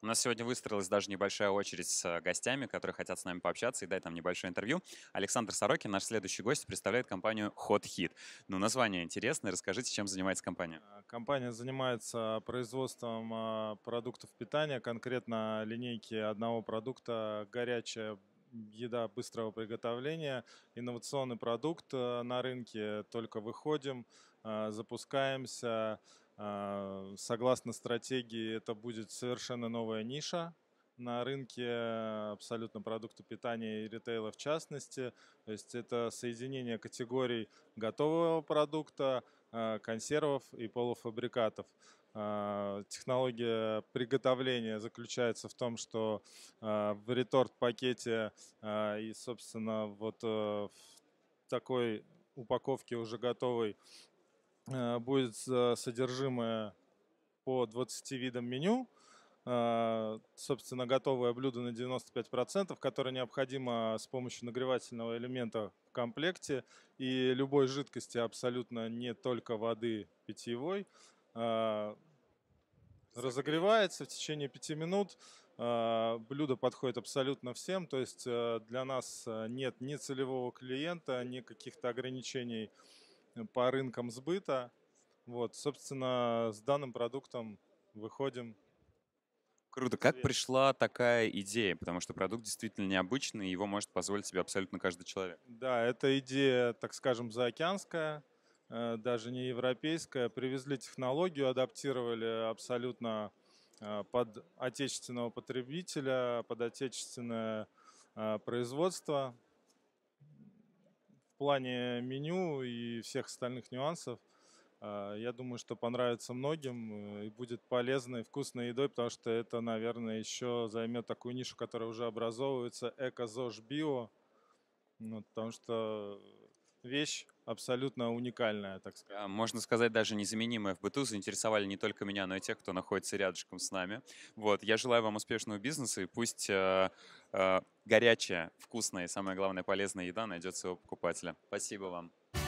У нас сегодня выстроилась даже небольшая очередь с э, гостями, которые хотят с нами пообщаться и дать нам небольшое интервью. Александр Сорокин, наш следующий гость, представляет компанию Hot Hit. Ну, название интересное. Расскажите, чем занимается компания? Э, компания занимается производством э, продуктов питания, конкретно линейки одного продукта горячая еда быстрого приготовления, инновационный продукт на рынке, только выходим, запускаемся, Э, согласно стратегии, это будет совершенно новая ниша на рынке абсолютно продукты питания и ритейла в частности. То есть это соединение категорий готового продукта, э, консервов и полуфабрикатов. Э, технология приготовления заключается в том, что в реторт-пакете и, собственно, вот в такой упаковке уже готовой Э, будет э, содержимое по 20 видам меню. Э, собственно, готовое блюдо на 95%, которое необходимо с помощью нагревательного элемента в комплекте и любой жидкости, абсолютно не только воды питьевой, разогревается в течение 5 минут. Блюдо подходит абсолютно всем, то есть для нас нет ни целевого клиента, ни каких-то ограничений по рынкам сбыта. Вот, собственно, с данным продуктом выходим. Круто. Как пришла такая идея? Потому что продукт действительно необычный, его может позволить себе абсолютно каждый человек. Да, эта идея, так скажем, заокеанская, э, даже не европейская. Привезли технологию, адаптировали абсолютно э, под отечественного потребителя, под отечественное э, производство плане меню и всех остальных нюансов. А, я думаю, что понравится многим э, и будет полезной, вкусной едой, потому что это, наверное, еще займет такую нишу, которая уже образовывается, эко-зож-био, ну, потому что вещь абсолютно уникальная, так сказать. Можно сказать, даже незаменимая в быту заинтересовали не только меня, но и тех, кто находится рядышком с нами. Вот, я желаю вам успешного бизнеса и пусть э, э, горячая, вкусная и самое главное полезная еда найдет своего покупателя. Спасибо вам.